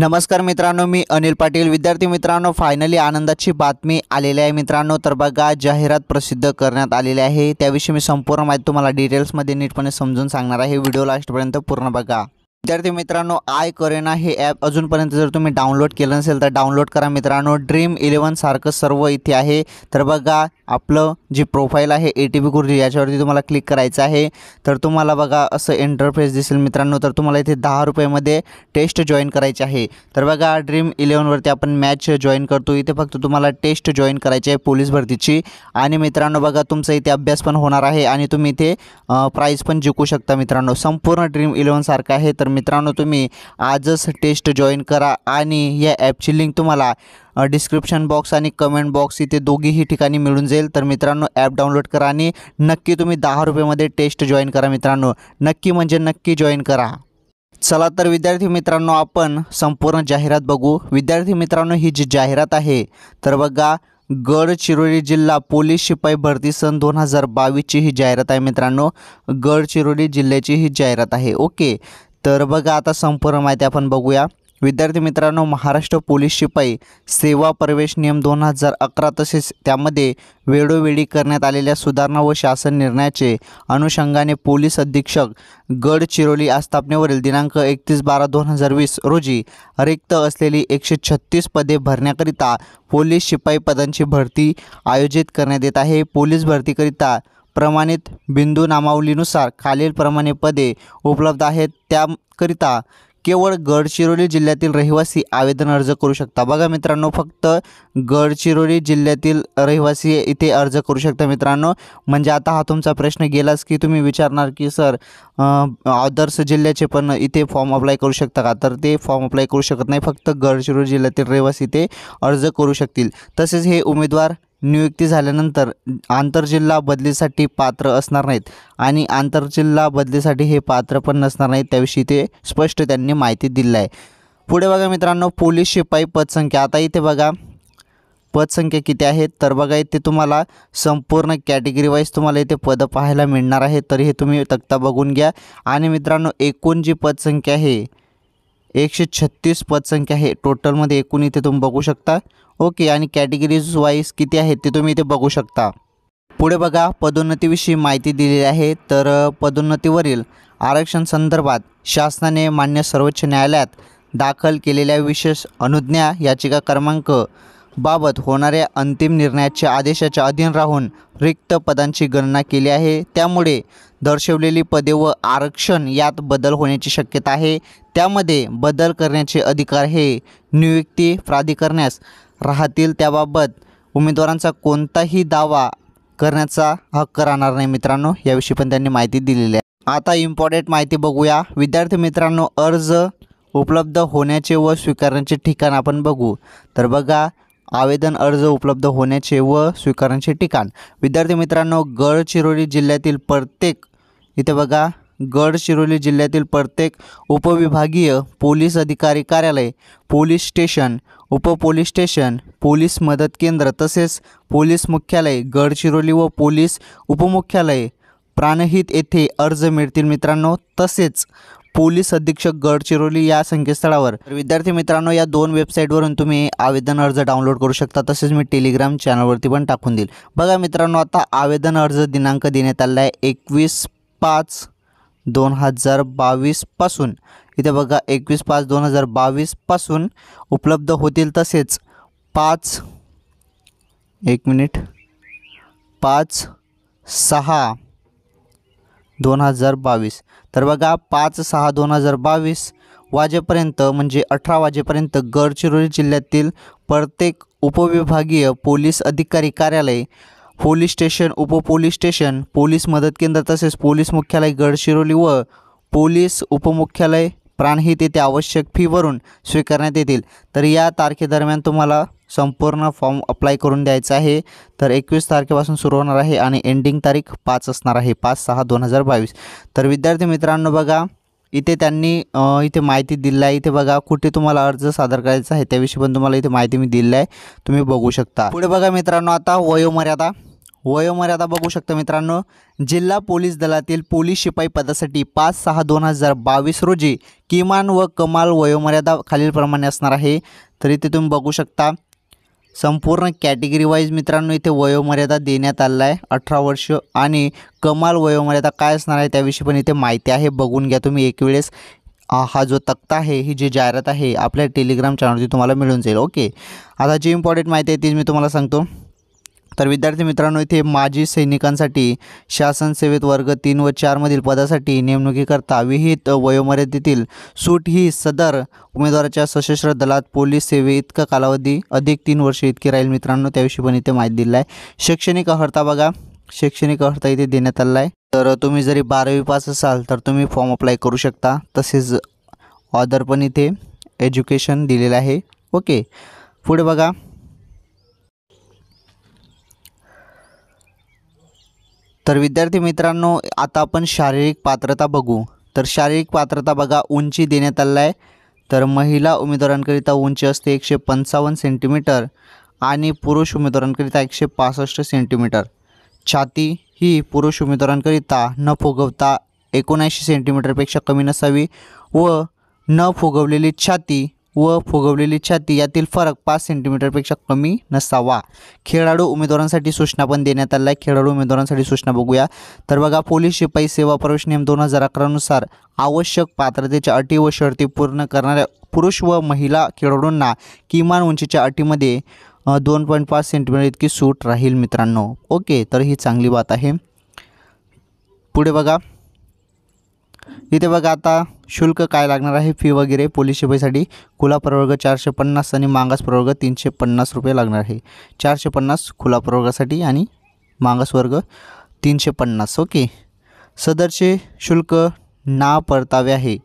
नमस्कार मित्रांनो मी अनिल पाटील विद्यार्थी मित्रांनो फायनली आनंदाची बातमी आलेली आहे मित्रांनो तर बघा जाहिरात प्रसिद्ध करण्यात आलेली आहे त्याविषयी मी संपूर्ण माहिती तुम्हाला डिटेल्समध्ये नीटपणे समजून सांगणार आहे व्हिडिओ लास्टपर्यंत पूर्ण बघा विद्यार्थी मित्रांनो आय करेना हे ॲप अजूनपर्यंत जर तुम्ही डाउनलोड केलं नसेल तर डाउनलोड करा मित्रांनो ड्रीम सारखं सर्व इथे आहे तर बघा आपलं जी प्रोफाईल आहे ए टी पी याच्यावरती तुम्हाला क्लिक करायचं आहे तर तुम्हाला बघा असं इंटरफेस दिसेल मित्रांनो तर तुम्हाला इथे दहा रुपयेमध्ये टेस्ट जॉईन करायची आहे तर बघा ड्रीम इलेवनवरती आपण मॅच जॉईन करतो इथे फक्त तुम्हाला टेस्ट जॉईन करायची आहे पोलीस भरतीची आणि मित्रांनो बघा तुमचा इथे अभ्यास पण होणार आहे आणि तुम्ही इथे प्राईज पण जिंकू शकता मित्रांनो संपूर्ण ड्रीम सारखं आहे तर तर मित्रांनो तुम्ही आजच टेस्ट जॉईन करा आणि या ॲपची लिंक तुम्हाला डिस्क्रिप्शन बॉक्स आणि कमेंट बॉक्स इथे दोघीही ठिकाणी मिळून जाईल तर मित्रांनो ॲप डाउनलोड करा आणि नक्की तुम्ही दहा रुपयेमध्ये टेस्ट जॉईन करा मित्रांनो नक्की म्हणजे नक्की जॉईन करा चला तर विद्यार्थी मित्रांनो आपण संपूर्ण जाहिरात बघू विद्यार्थी मित्रांनो ही जी जाहिरात आहे तर बघा गडचिरोली जिल्हा पोलीस शिपाई भरती सन दोन हजार बावीसची ही जाहिरात आहे मित्रांनो गडचिरोली जिल्ह्याची ही जाहिरात आहे ओके तर बघा आता संपूर्ण माहिती आपण बघूया विद्यार्थी मित्रांनो महाराष्ट्र पोलीस शिपाई सेवा प्रवेश नियम दोन हजार अकरा तसेच त्यामध्ये वेळोवेळी करण्यात आलेल्या सुधारणा व शासन निर्णयाचे अनुषंगाने पोलीस अधीक्षक गडचिरोली आस्थापनेवरील दिनांक एकतीस बारा दोन हजार वीस रोजी रिक्त असलेली एकशे छत्तीस पदे भरण्याकरिता पोलीस शिपाई पदांची भरती आयोजित करण्यात येत आहे पोलीस भरतीकरिता प्रमाणित बिंदू नामावलीनुसार खालीलप्रमाणे पदे उपलब्ध आहेत त्याकरिता केवळ गडचिरोली जिल्ह्यातील रहिवासी आवेदन अर्ज करू शकता बघा मित्रांनो फक्त गडचिरोली जिल्ह्यातील रहिवासी इथे अर्ज करू शकता मित्रांनो म्हणजे आता हा तुमचा प्रश्न गेलाच की तुम्ही विचारणार की सर आदर्श जिल्ह्याचे पण इथे फॉर्म अप्लाय करू शकता का तर ते फॉर्म अप्लाय करू शकत नाही फक्त गडचिरोली जिल्ह्यातील रहिवासी इथे अर्ज करू शकतील तसेच हे उमेदवार नियुक्ती झाल्यानंतर आंतरजिल्हा बदलीसाठी पात्र असणार नाहीत आणि आंतरजिल्हा बदलीसाठी हे पात्र पण नसणार नाहीत त्याविषयी ते स्पष्ट त्यांनी माहिती दिली आहे पुढे बघा मित्रांनो पोलीस शिपाई पदसंख्या आता इथे बघा पदसंख्या किती आहेत तर बघा इथे तुम्हाला संपूर्ण कॅटेगरी वाईज तुम्हाला इथे पदं पाहायला मिळणार आहे तर हे तुम्ही तक्ता बघून घ्या आणि मित्रांनो एकूण जी पदसंख्या आहे एकशे छत्तीस पदसंख्या आहे टोटलमध्ये एकूण इथे तुम्ही बघू शकता ओके आणि कॅटेगरीज वाईज किती आहेत ते तुम्ही इथे बघू शकता पुढे बघा पदोन्नतीविषयी माहिती दिलेली आहे तर पदोन्नतीवरील आरक्षण संदर्भात शासनाने मान्य सर्वोच्च न्यायालयात दाखल केलेल्या विशेष अनुज्ञा याचिका क्रमांक बाबत होणाऱ्या अंतिम निर्णयाच्या आदेशाच्या अधीन राहून रिक्त पदांची गणना केली आहे त्यामुळे दर्शवलेली पदे व आरक्षण यात बदल होण्याची शक्यता आहे त्यामध्ये बदल करण्याचे अधिकार हे नियुक्ती प्राधिकरणास राहतील त्याबाबत उमेदवारांचा कोणताही दावा करण्याचा हक्क राहणार नाही मित्रांनो याविषयी पण त्यांनी माहिती दिलेली आहे आता इम्पॉर्टंट माहिती बघूया विद्यार्थी मित्रांनो अर्ज उपलब्ध होण्याचे व स्वीकारण्याचे ठिकाण आपण बघू तर बघा आवेदन अर्ज उपलब्ध होण्याचे व स्वीकारण्याचे ठिकाण विद्यार्थी मित्रांनो गडचिरोली जिल्ह्यातील प्रत्येक इथे बघा गडचिरोली जिल्ह्यातील प्रत्येक उपविभागीय पोलीस अधिकारी कार्यालय पोलीस स्टेशन उप पोलीस स्टेशन पोलीस मदत केंद्र तसेच पोलीस मुख्यालय गडचिरोली व पोलीस उपमुख्यालय प्राणहित येथे अर्ज मिळतील मित्रांनो तसेच पोलीस अधीक्षक गडचिरोली या संकेतस्थळावर विद्यार्थी मित्रांनो या दोन वेबसाईटवरून तुम्ही आवेदन अर्ज डाउनलोड करू शकता तसेच मी टेलिग्राम चॅनलवरती पण टाकून देईल बघा मित्रांनो आता आवेदन अर्ज दिनांक देण्यात आला आहे एकवीस पाच दोन हजार बावीसपासून इथे बघा एकवीस पाच दोन हजार बावीसपासून उपलब्ध होतील तसेच पाच एक मिनिट पाच सहा दोन हजार बावीस तर बघा पाच सहा दोन हजार बावीस वाजेपर्यंत म्हणजे अठरा वाजेपर्यंत गडचिरोली जिल्ह्यातील प्रत्येक उपविभागीय पोलीस अधिकारी कार्यालय पोलीस स्टेशन उप पोलीस स्टेशन पोलीस मदत केंद्र तसेच पोलीस मुख्यालय गडचिरोली व पोलीस उपमुख्यालय प्राणहित येथे आवश्यक फी स्वीकारण्यात येतील तर या तारखेदरम्यान तुम्हाला संपूर्ण फॉर्म अप्लाय करून द्यायचा आहे तर एकवीस तारखेपासून सुरू होणार आहे आणि एंडिंग तारीख पाच असणार आहे पाच सहा दोन हजार बावीस तर विद्यार्थी मित्रांनो बघा इथे त्यांनी इथे माहिती दिली आहे इथे बघा कुठे तुम्हाला अर्ज सादर करायचा आहे त्याविषयी पण तुम्हाला इथे माहिती मी दिली आहे तुम्ही बघू शकता पुढे बघा मित्रांनो आता वयोमर्यादा वयोमर्यादा बघू शकता मित्रांनो जिल्हा पोलीस दलातील पोलीस शिपाई पदासाठी पाच सहा दोन हजार बावीस रोजी किमान व कमाल वयोमर्यादा खालीलप्रमाणे असणार आहे तर इथे तुम्ही बघू शकता संपूर्ण कॅटेगरी वाईज मित्रांनो इथे वयोमर्यादा देण्यात आलेला आहे अठरा वर्ष आणि कमाल वयोमर्यादा काय असणार आहे त्याविषयी पण इथे माहिती आहे बघून घ्या तुम्ही एक वेळेस हा जो तक्ता आहे ही जी जाहिरात आहे आपल्या टेलिग्राम चॅनलवरती तुम्हाला मिळून जाईल ओके आता जी इम्पॉर्टंट माहिती आहे तीच मी तुम्हाला सांगतो तर विद्यार्थी मित्रांनो इथे माजी सैनिकांसाठी शासन सेवेत वर्ग तीन व चारमधील पदासाठी नेमणुकीकरता विहित वयोमर्यादेतील सूट ही सदर उमेदवाराच्या सशस्त्र दलात पोलीस सेवे इतका कालावधी अधिक तीन वर्ष इतकी राहील मित्रांनो त्याविषयी पण इथे माहिती दिली आहे शैक्षणिक अहर्ता बघा शैक्षणिक अर्हता इथे देण्यात आला आहे तर तुम्ही जरी बारावी पास असाल तर तुम्ही फॉर्म अप्लाय करू शकता तसेच ऑदर पण इथे एज्युकेशन दिलेलं आहे ओके पुढे बघा तर विद्यार्थी मित्रांनो आता आपण शारीरिक पात्रता बघू तर शारीरिक पात्रता बघा उंची देण्यात आलेला आहे तर महिला उमेदवारांकरिता उंची असते एकशे पंचावन्न सेंटीमीटर आणि पुरुष उमेदवारांकरिता एकशे पासष्ट सेंटीमीटर छाती ही पुरुष उमेदवारांकरिता न फुगवता एकोणऐंशी सेंटीमीटरपेक्षा कमी नसावी व न फुगवलेली छाती व फुगवलेली छाती यातील फरक पाच सेंटीमीटरपेक्षा कमी नसावा खेळाडू उमेदवारांसाठी सूचना पण देण्यात आल्या आहे खेळाडू उमेदवारांसाठी सूचना बघूया तर बघा पोलीस शिपाई सेवा प्रवेश नियम दोन हजार अकरानुसार आवश्यक पात्रतेच्या अटी व शर्ती पूर्ण करणाऱ्या पुरुष व महिला खेळाडूंना किमान उंचीच्या अटीमध्ये दोन पॉईंट पाच सेंटीमीटर इतकी सूट राहील मित्रांनो ओके तर ही चांगली बात आहे पुढे बघा इथे बघा आता शुल्क काय लागणार आहे फी वगैरे पोलीस शिपाईसाठी खुला प्रवर्ग चारशे पन्नास आणि मागास प्रवर्ग तीनशे पन्नास रुपये लागणार आहे चारशे पन्नास खुला प्रवर्गासाठी आणि मागास वर्ग तीनशे पन्नास ओके सदरचे शुल्क ना परतावे आहे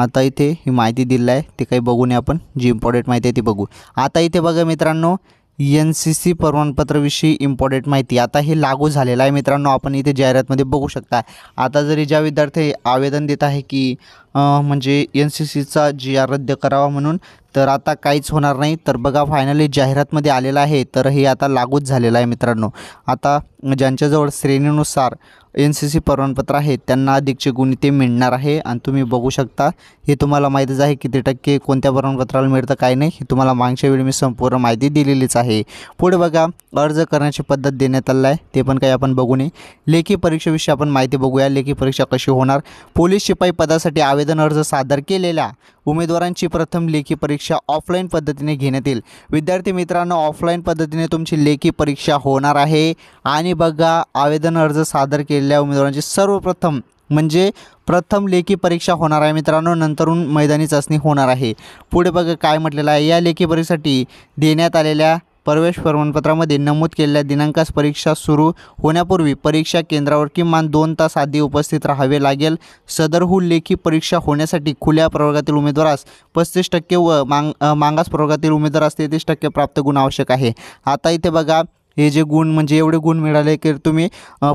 आता इथे ही माहिती दिली आहे ते काही बघू नये आपण जी इम्पॉर्टंट माहिती आहे ती बघू आता इथे बघा मित्रांनो एन सी सी प्रमाणपत्राविषयी इम्पॉर्टंट माहिती आता हे लागू झालेलं आहे मित्रांनो आपण इथे जाहिरातमध्ये बघू शकता आता जरी ज्या विद्यार्थी आवेदन देत आहे की म्हणजे एन सी सीचा जी आर रद्द करावा म्हणून तर आता काहीच होणार नाही तर बघा फायनली जाहिरातमध्ये आलेलं आहे तर हे आता लागूच झालेलं आहे मित्रांनो आता ज्यांच्याजवळ श्रेणीनुसार एन सी सी प्रमाणपत्र आहे त्यांना अधिकचे गुण ते मिळणार आहे आणि तुम्ही बघू शकता हे तुम्हाला माहितीच आहे किती टक्के कोणत्या प्रमाणपत्राला मिळतं काय नाही हे तुम्हाला मागच्या वेळी मी संपूर्ण माहिती दिलेलीच आहे पुढे बघा अर्ज करण्याची पद्धत देण्यात आलेला आहे ते पण काही आपण बघू नये लेखी परीक्षेविषयी आपण माहिती बघूया लेखी परीक्षा कशी होणार पोलीस शिपाई पदासाठी आवेदन अर्ज सादर केलेला उमेदवारांची प्रथम लेखी परीक्षा ऑफलाईन पद्धतीने घेण्यात येईल विद्यार्थी मित्रांनो ऑफलाईन पद्धतीने तुमची लेखी परीक्षा होणार आहे आणि बघा आवेदन अर्ज सादर केलेल्या उमेदवारांची सर्वप्रथम म्हणजे प्रथम लेखी परीक्षा होणार आहे मित्रांनो नंतरून मैदानी चाचणी होणार आहे पुढे बघा काय म्हटलेलं आहे या लेखी परीक्षेसाठी देण्यात आलेल्या प्रवेश प्रमाणपत्रामध्ये नमूद केलेल्या दिनांकास परीक्षा सुरू होण्यापूर्वी परीक्षा केंद्रावर किमान दोन तास आधी उपस्थित राहावे लागेल सदरहू लेखी परीक्षा होण्यासाठी खुल्या प्रवर्गातील उमेदवारास पस्तीस टक्के व मांग मांगास प्रवर्गातील उमेदवारास तेहतीस टक्के प्राप्त गुण आवश्यक आहे आता इथे बघा हे जे गुण म्हणजे एवढे गुण मिळाले की तुम्ही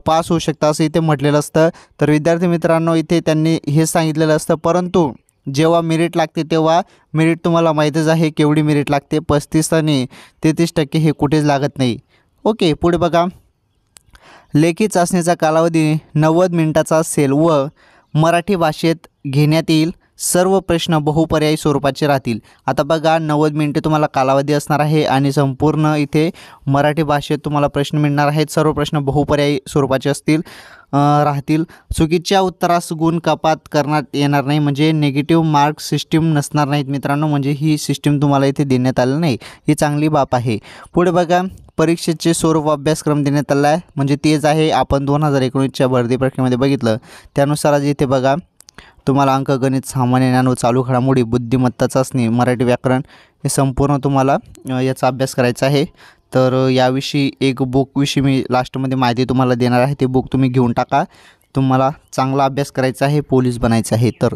पास होऊ शकता असं इथे म्हटलेलं असतं तर विद्यार्थी मित्रांनो इथे त्यांनी हे सांगितलेलं असतं परंतु जेव्हा मेरिट लागते तेव्हा मेरिट तुम्हाला माहीतच आहे केवढी मेरिट लागते पस्तीस आणि तेहतीस टक्के हे कुठेच लागत नाही ओके पुढे बघा लेखी चाचणीचा कालावधी नव्वद मिनिटाचा असेल व मराठी भाषेत घेण्यात येईल सर्व प्रश्न बहुपर्यायी स्वरूपाचे राहतील आता बघा नव्वद मिनिटे तुम्हाला कालावधी असणार आहे आणि संपूर्ण इथे मराठी भाषेत तुम्हाला प्रश्न मिळणार आहेत सर्व प्रश्न बहुपर्यायी स्वरूपाचे असतील राहतील चुकीच्या उत्तरास गुण कपात करण्यात येणार नाही म्हणजे निगेटिव्ह मार्क सिस्टीम नसणार नाहीत मित्रांनो म्हणजे ही सिस्टीम तुम्हाला इथे देण्यात आली नाही ही चांगली बाब आहे पुढे बघा परीक्षेचे स्वरूप अभ्यासक्रम देण्यात आला आहे म्हणजे तेच आहे आपण दोन हजार एकोणीसच्या भरती प्रक्रियेमध्ये बघितलं त्यानुसार आज इथे बघा तुम्हाला गणित सामान्य ज्ञान व चालू घडामोडी बुद्धिमत्ता चाचणी मराठी व्याकरण हे संपूर्ण तुम्हाला याचा अभ्यास करायचा आहे तर याविषयी एक बुकविषयी मी लास्टमध्ये माहिती तुम्हाला देणार आहे ते बुक तुम्ही घेऊन टाका तुम्हाला चांगला अभ्यास करायचा आहे पोलीस बनायचं आहे तर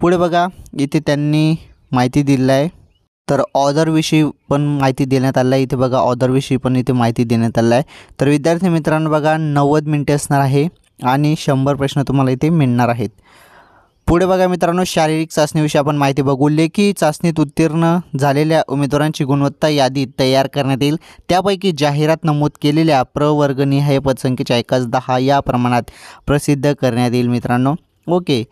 पुढे बघा इथे त्यांनी माहिती दिलेलं आहे तर ऑदरविषयी पण माहिती देण्यात आलं आहे इथे बघा ऑदरविषयी पण इथे माहिती देण्यात आलं आहे तर विद्यार्थी मित्रांनो बघा नव्वद मिनटे असणार आहे आणि शंभर प्रश्न तुम्हाला इथे मिळणार आहेत पुढे बघा मित्रांनो शारीरिक चाचणीविषयी आपण माहिती बघू लेखी चाचणीत उत्तीर्ण झालेल्या उमेदवारांची गुणवत्ता यादी तयार करण्यात येईल त्यापैकी जाहिरात नमूद केलेल्या प्रवर्गनिहाय पदसंख्येच्या एकाच दहा या प्रमाणात प्रसिद्ध करण्यात येईल मित्रांनो ओके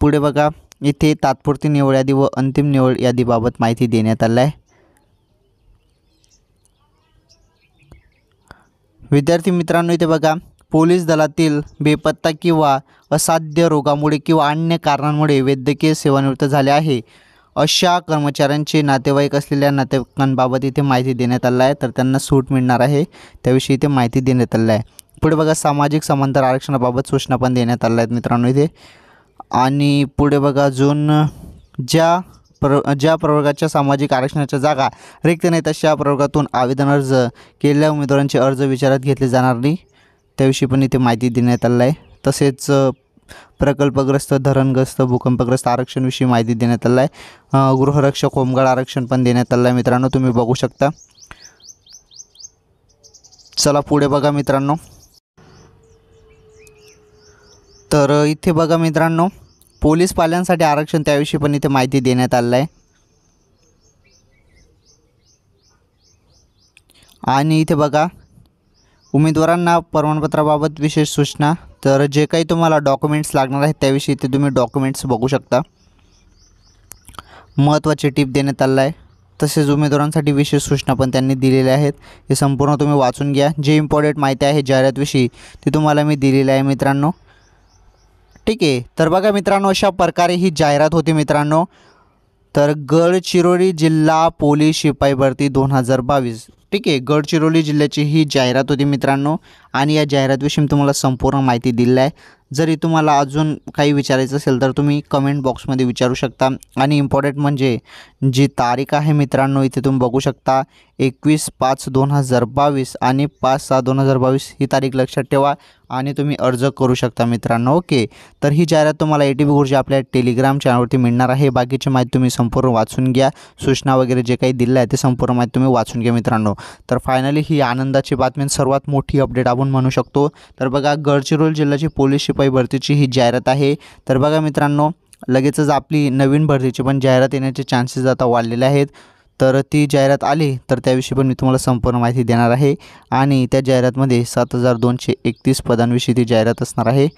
पुढे बघा इथे तात्पुरती निवड यादी व अंतिम निवड यादीबाबत माहिती देण्यात आलं आहे विद्यार्थी मित्रांनो इथे बघा पोलीस दलातील बेपत्ता किंवा असाध्य रोगामुळे किंवा अन्य कारणांमुळे वैद्यकीय सेवानिवृत्त झाले आहे अशा कर्मचाऱ्यांचे नातेवाईक असलेल्या नातेवाईकांबाबत इथे माहिती देण्यात आलं आहे तर त्यांना सूट मिळणार आहे त्याविषयी इथे माहिती देण्यात आली आहे पुढे बघा सामाजिक समांतर आरक्षणाबाबत सूचना पण देण्यात आल्या आहेत मित्रांनो इथे आणि पुढे बघा अजून ज्या प्र ज्या प्रवर्गाच्या सामाजिक आरक्षणाच्या जागा रिक्त नाहीत अशा प्रवर्गातून आवेदन अर्ज केलेल्या उमेदवारांचे अर्ज विचारात घेतले जाणार नाही त्याविषयी पण इथे माहिती देण्यात आलेला आहे तसेच प्रकल्पग्रस्त धरणग्रस्त भूकंपग्रस्त आरक्षणविषयी माहिती देण्यात आलं आहे गृहरक्षक होमगार्ड आरक्षण पण देण्यात आलं आहे मित्रांनो तुम्ही बघू शकता चला पुढे बघा मित्रांनो तर इथे बघा मित्रांनो पोलीस पाल्यांसाठी आरक्षण त्याविषयी पण इथे माहिती देण्यात आलं आहे आणि इथे बघा उमेदवारांना प्रमाणपत्राबाबत विशेष सूचना तर जे काही तुम्हाला डॉक्युमेंट्स लागणार आहेत त्याविषयी ते तुम्ही डॉक्युमेंट्स बघू शकता महत्त्वाचे टिप देण्यात आलं आहे तसेच उमेदवारांसाठी विशेष सूचना पण त्यांनी दिलेल्या आहेत हे संपूर्ण तुम्ही वाचून घ्या जे इम्पॉर्टंट माहिती आहे जाहिरातविषयी ती तुम्हाला मी दिलेली आहे मित्रांनो ठीक आहे तर बघा मित्रांनो अशा प्रकारे ही जाहिरात होती मित्रांनो तर गडचिरोली जिल्हा पोलीस शिपाई भरती दोन हजार बावीस ठीक आहे गडचिरोली जिल्ह्याची ही जाहिरात होती मित्रांनो आणि या जाहिरातविषयी तुम्हाला संपूर्ण माहिती दिलेली आहे जरी तुम्हाला अजून काही विचारायचं असेल तर तुम्ही कमेंट बॉक्समध्ये विचारू शकता आणि इम्पॉर्टंट म्हणजे जी तारीख आहे मित्रांनो इथे तुम्ही बघू शकता एकवीस पाच दोन हजार बावीस आणि पाच सहा दोन हजार बावीस ही तारीख लक्षात ठेवा आणि तुम्ही अर्ज करू शकता मित्रांनो ओके तर ही जाहिरात तुम्हाला ए टी बी गुरुजी आपल्या टेलिग्राम चॅनलवरती मिळणार आहे बाकीची माहिती तुम्ही संपूर्ण वाचून घ्या सूचना वगैरे जे काही दिलं आहे ते संपूर्ण माहिती तुम्ही वाचून घ्या मित्रांनो तर फायनली ही आनंदाची बातमी सर्वात मोठी अपडेट आपण आपण म्हणू शकतो तर बघा गडचिरोली जिल्ह्याची पोलीस शिपाई भरतीची ही जाहिरात आहे तर बघा मित्रांनो लगेचच आपली नवीन भरतीची पण जाहिरात येण्याचे चान्सेस आता वाढलेले आहेत तर ती जाहिरात आली तर त्याविषयी पण मी तुम्हाला संपूर्ण माहिती देणार आहे आणि त्या जाहिरातमध्ये सात हजार दोनशे एकतीस पदांविषयी ती जाहिरात असणार आहे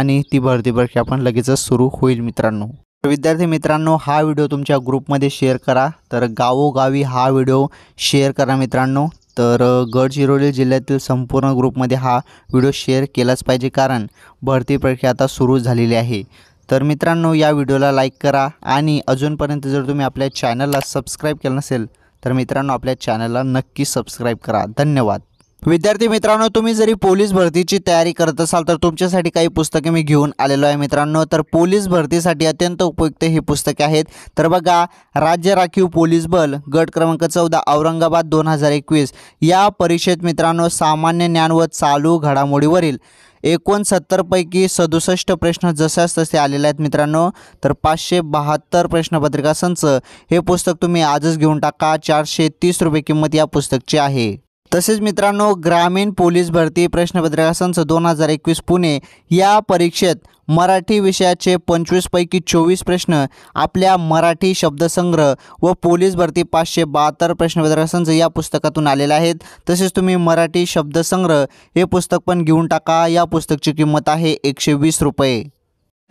आणि ती भरती प्रक्रिया पण लगेचच सुरू होईल मित्रांनो विद्यार्थी मित्रांनो हा व्हिडिओ तुमच्या ग्रुपमध्ये शेअर करा तर गावोगावी हा व्हिडिओ शेअर करा मित्रांनो तर गडचिरोली जिल्ह्यातील संपूर्ण ग्रुपमध्ये हा व्हिडिओ शेअर केलाच पाहिजे कारण भरती प्रक्रिया आता सुरू झालेली आहे तर मित्रांनो या व्हिडिओला लाईक करा आणि अजूनपर्यंत जर तुम्ही आपल्या चॅनलला सबस्क्राईब केलं नसेल तर मित्रांनो आपल्या चॅनलला नक्की सबस्क्राईब करा धन्यवाद विद्यार्थी मित्रांनो तुम्ही जरी पोलीस भरतीची तयारी करत असाल तर तुमच्यासाठी काही पुस्तके मी घेऊन आलेलो आहे मित्रांनो तर पोलीस भरतीसाठी अत्यंत उपयुक्त ही पुस्तके आहेत तर बघा राज्य राखीव पोलीस बल गट क्रमांक चौदा औरंगाबाद दोन हजार एकवीस या परीक्षेत मित्रांनो सामान्य ज्ञान व चालू घडामोडीवरील एकोणसत्तरपैकी सदुसष्ट प्रश्न जशाच तसे आलेले आहेत मित्रांनो तर पाचशे बहात्तर प्रश्नपत्रिका संच हे पुस्तक तुम्ही आजच घेऊन टाका चारशे तीस रुपये किंमत या पुस्तकची आहे तसेच मित्रांनो ग्रामीण पोलीस भरती प्रश्नपत्रिका संच दोन हजार एकवीस पुणे या परीक्षेत मराठी विषयाचे पंचवीसपैकी चोवीस प्रश्न आपल्या मराठी शब्दसंग्रह व पोलीस भरती पाचशे बहात्तर प्रश्नपत्रिका संच या पुस्तकातून आलेले आहेत तसेच तुम्ही मराठी शब्दसंग्रह हे पुस्तक पण घेऊन टाका या पुस्तकची किंमत आहे एकशे वीस रुपये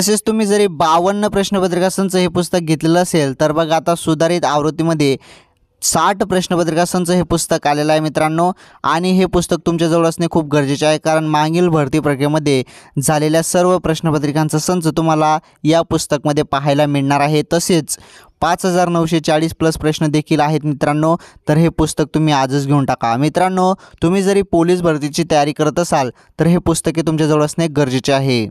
तसेच तुम्ही जरी बावन्न प्रश्नपत्रिका संच हे पुस्तक घेतलेलं असेल तर बघा आता सुधारित आवृत्तीमध्ये साठ प्रश्नपत्रिका संच हे पुस्तक आलेलं आहे मित्रांनो आणि हे पुस्तक तुमच्याजवळ असणे खूप गरजेचे आहे कारण मागील भरती प्रक्रियेमध्ये झालेल्या सर्व प्रश्नपत्रिकांचा संच तुम्हाला या पुस्तकमध्ये पाहायला मिळणार आहे तसेच पाच हजार नऊशे चाळीस प्लस प्रश्न देखील आहेत मित्रांनो तर हे पुस्तक तुम्ही आजच घेऊन टाका मित्रांनो तुम्ही जरी पोलीस भरतीची तयारी करत असाल तर हे पुस्तके तुमच्याजवळ असणे गरजेचे आहे